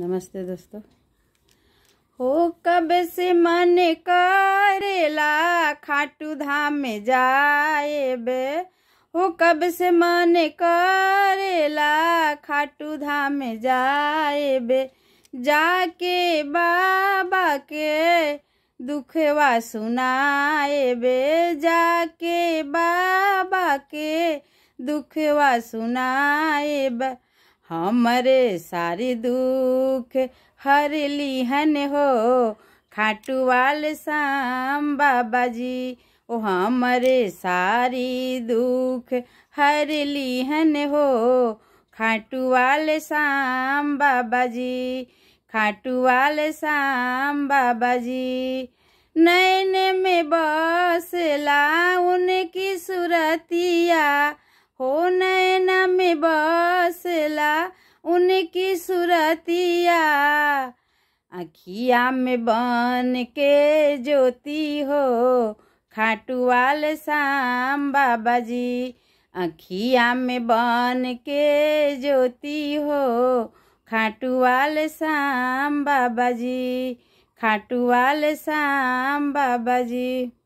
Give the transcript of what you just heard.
नमस्ते दोस्तों हो कब से मन करेला खाटू धाम में जाए बे हो कब से मन करेला खाटू धाम में जाए बे जाके बाबा के दुखवा सुनाए बे जाके बाबा के दुखवा सुनाए बे हमारे सारी दुख हर लिहन हो खाटुवाल श्याम बाबा जी ओ हमारे सारी दुख हर लिहन हो खाटुवाल श्याम बाबा जी खाटुवाल श्याम बाबा जी नैन में बसला उनकी सुरतिया हो नैना में बसला उनकी सुरतिया अखिया में बन के ज्योति हो खाटू वाल श्याम बाबा जी अखिया में बन के ज्योति हो खाटुआल श्याम बाबा जी खाटू वाल श्याम बाबा जी